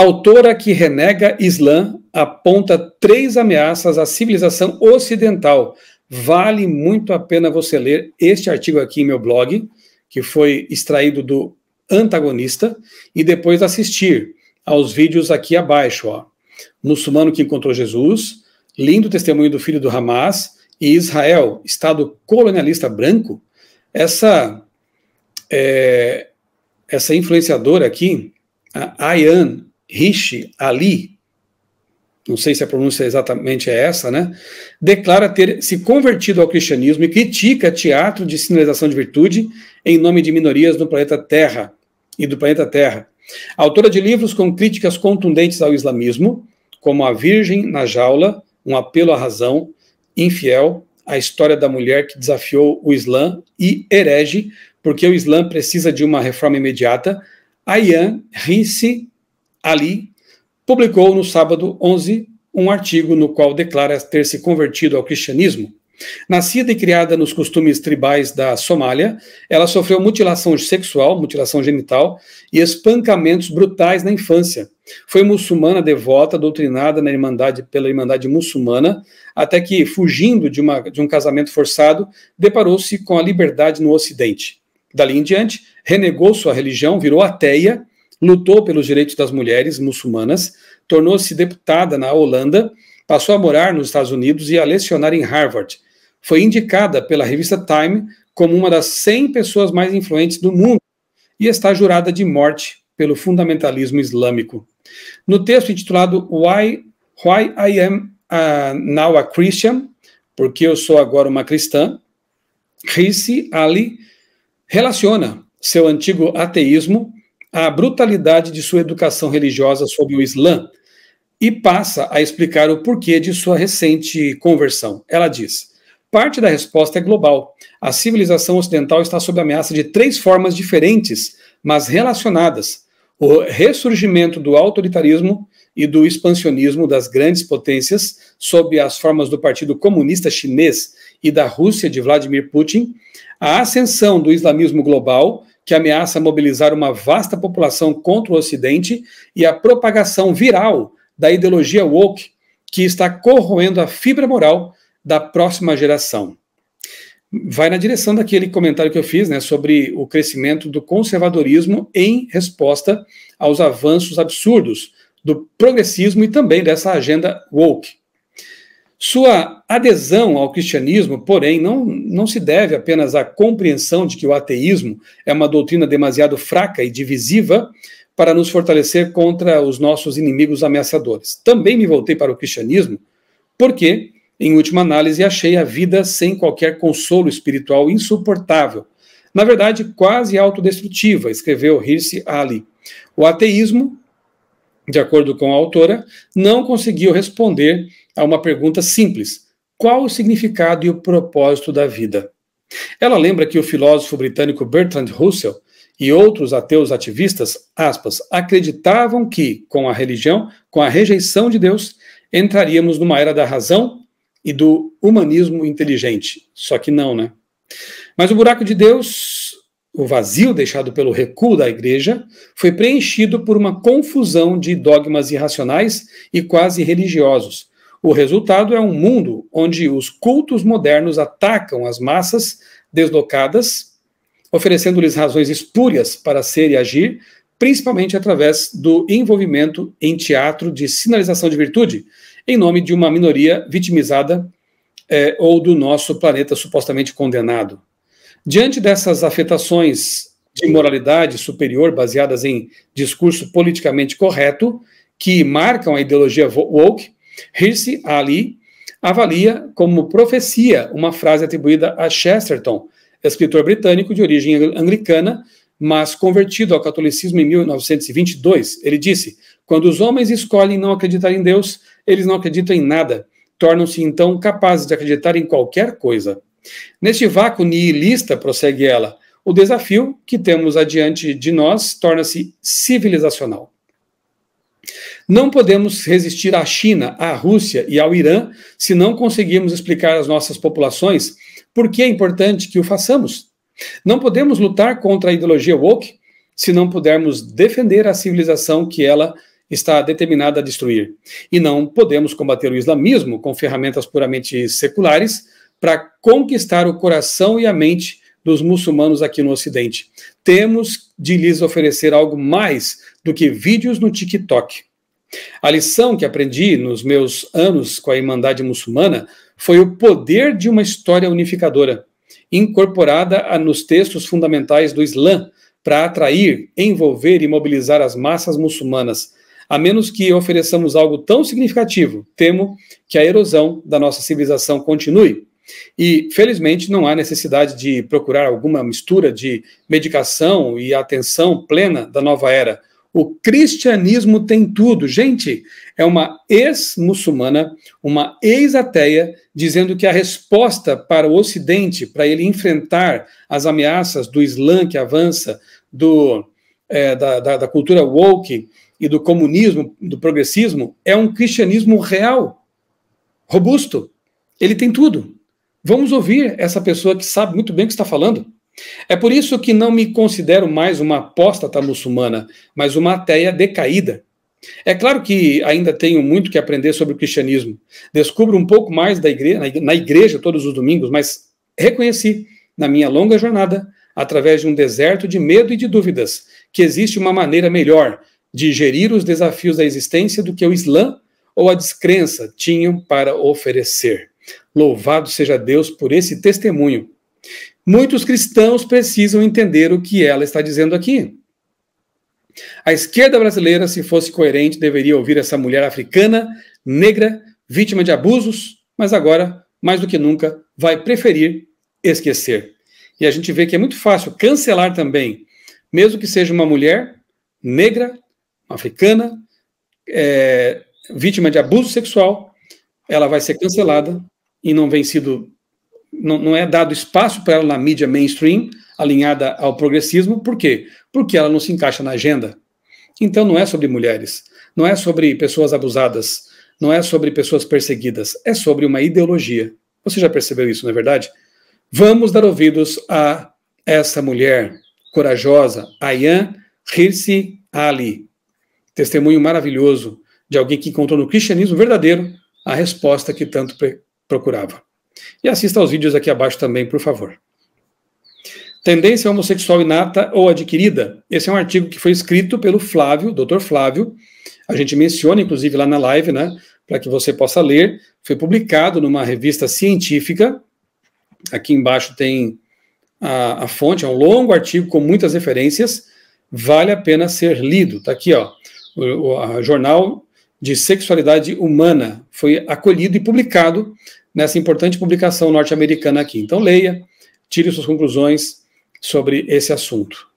Autora que renega Islã aponta três ameaças à civilização ocidental. Vale muito a pena você ler este artigo aqui em meu blog, que foi extraído do antagonista, e depois assistir aos vídeos aqui abaixo. Ó. Muçulmano que encontrou Jesus, lindo testemunho do filho do Hamas, e Israel, Estado colonialista branco. Essa, é, essa influenciadora aqui, a Ayan Rishi Ali, não sei se a pronúncia exatamente é essa, né? Declara ter se convertido ao cristianismo e critica teatro de sinalização de virtude em nome de minorias no planeta Terra e do planeta Terra. Autora de livros com críticas contundentes ao islamismo, como A Virgem na Jaula, Um Apelo à Razão, Infiel, A História da Mulher que Desafiou o Islã e Herege, porque o Islã precisa de uma reforma imediata, Ayan Risse Ali publicou no sábado 11 um artigo no qual declara ter se convertido ao cristianismo. Nascida e criada nos costumes tribais da Somália, ela sofreu mutilação sexual, mutilação genital e espancamentos brutais na infância. Foi muçulmana devota, doutrinada na irmandade, pela Irmandade Muçulmana, até que, fugindo de, uma, de um casamento forçado, deparou-se com a liberdade no Ocidente. Dali em diante, renegou sua religião, virou ateia lutou pelos direitos das mulheres muçulmanas, tornou-se deputada na Holanda, passou a morar nos Estados Unidos e a lecionar em Harvard. Foi indicada pela revista Time como uma das 100 pessoas mais influentes do mundo e está jurada de morte pelo fundamentalismo islâmico. No texto intitulado Why, Why I Am uh, Now a Christian, porque eu sou agora uma cristã, Rissi Ali relaciona seu antigo ateísmo a brutalidade de sua educação religiosa sob o Islã e passa a explicar o porquê de sua recente conversão. Ela diz: Parte da resposta é global. A civilização ocidental está sob ameaça de três formas diferentes, mas relacionadas: o ressurgimento do autoritarismo e do expansionismo das grandes potências sob as formas do Partido Comunista Chinês e da Rússia de Vladimir Putin, a ascensão do islamismo global que ameaça mobilizar uma vasta população contra o Ocidente e a propagação viral da ideologia woke, que está corroendo a fibra moral da próxima geração. Vai na direção daquele comentário que eu fiz né, sobre o crescimento do conservadorismo em resposta aos avanços absurdos do progressismo e também dessa agenda woke. Sua adesão ao cristianismo, porém, não, não se deve apenas à compreensão de que o ateísmo é uma doutrina demasiado fraca e divisiva para nos fortalecer contra os nossos inimigos ameaçadores. Também me voltei para o cristianismo porque, em última análise, achei a vida sem qualquer consolo espiritual insuportável. Na verdade, quase autodestrutiva, escreveu Hirsi Ali. O ateísmo de acordo com a autora, não conseguiu responder a uma pergunta simples: qual o significado e o propósito da vida? Ela lembra que o filósofo britânico Bertrand Russell e outros ateus ativistas, aspas, acreditavam que, com a religião, com a rejeição de Deus, entraríamos numa era da razão e do humanismo inteligente. Só que não, né? Mas o buraco de Deus o vazio deixado pelo recuo da igreja foi preenchido por uma confusão de dogmas irracionais e quase religiosos. O resultado é um mundo onde os cultos modernos atacam as massas deslocadas, oferecendo-lhes razões espúrias para ser e agir, principalmente através do envolvimento em teatro de sinalização de virtude, em nome de uma minoria vitimizada é, ou do nosso planeta supostamente condenado. Diante dessas afetações de moralidade superior baseadas em discurso politicamente correto, que marcam a ideologia woke, Hirsi Ali avalia como profecia uma frase atribuída a Chesterton, escritor britânico de origem anglicana, mas convertido ao catolicismo em 1922. Ele disse: Quando os homens escolhem não acreditar em Deus, eles não acreditam em nada, tornam-se então capazes de acreditar em qualquer coisa. Neste vácuo nihilista, prossegue ela, o desafio que temos adiante de nós torna-se civilizacional. Não podemos resistir à China, à Rússia e ao Irã se não conseguirmos explicar às nossas populações por que é importante que o façamos. Não podemos lutar contra a ideologia woke se não pudermos defender a civilização que ela está determinada a destruir. E não podemos combater o islamismo com ferramentas puramente seculares para conquistar o coração e a mente dos muçulmanos aqui no Ocidente. Temos de lhes oferecer algo mais do que vídeos no TikTok. A lição que aprendi nos meus anos com a Irmandade Muçulmana foi o poder de uma história unificadora, incorporada nos textos fundamentais do Islã, para atrair, envolver e mobilizar as massas muçulmanas, a menos que ofereçamos algo tão significativo, temo que a erosão da nossa civilização continue. E, felizmente, não há necessidade de procurar alguma mistura de medicação e atenção plena da nova era. O cristianismo tem tudo. Gente, é uma ex-muçulmana, uma ex-ateia, dizendo que a resposta para o Ocidente, para ele enfrentar as ameaças do Islã que avança, do, é, da, da, da cultura woke e do comunismo, do progressismo, é um cristianismo real, robusto. Ele tem tudo. Vamos ouvir essa pessoa que sabe muito bem o que está falando. É por isso que não me considero mais uma apóstata muçulmana, mas uma ateia decaída. É claro que ainda tenho muito que aprender sobre o cristianismo. Descubro um pouco mais da igreja, na igreja todos os domingos, mas reconheci, na minha longa jornada, através de um deserto de medo e de dúvidas, que existe uma maneira melhor de gerir os desafios da existência do que o Islã ou a descrença tinham para oferecer. Louvado seja Deus por esse testemunho. Muitos cristãos precisam entender o que ela está dizendo aqui. A esquerda brasileira, se fosse coerente, deveria ouvir essa mulher africana, negra, vítima de abusos, mas agora, mais do que nunca, vai preferir esquecer. E a gente vê que é muito fácil cancelar também, mesmo que seja uma mulher negra, africana, é, vítima de abuso sexual, ela vai ser cancelada e não vem sido. Não, não é dado espaço para ela na mídia mainstream, alinhada ao progressismo, por quê? Porque ela não se encaixa na agenda. Então não é sobre mulheres, não é sobre pessoas abusadas, não é sobre pessoas perseguidas, é sobre uma ideologia. Você já percebeu isso, não é verdade? Vamos dar ouvidos a essa mulher corajosa, Ayan Hirsi Ali. Testemunho maravilhoso de alguém que encontrou no cristianismo verdadeiro a resposta que tanto procurava. E assista aos vídeos aqui abaixo também, por favor. Tendência homossexual inata ou adquirida. Esse é um artigo que foi escrito pelo Flávio, Dr. Flávio. A gente menciona, inclusive, lá na live, né? Para que você possa ler. Foi publicado numa revista científica. Aqui embaixo tem a, a fonte, é um longo artigo com muitas referências. Vale a pena ser lido. Está aqui, ó. O, o jornal de Sexualidade Humana. Foi acolhido e publicado nessa importante publicação norte-americana aqui. Então, leia, tire suas conclusões sobre esse assunto.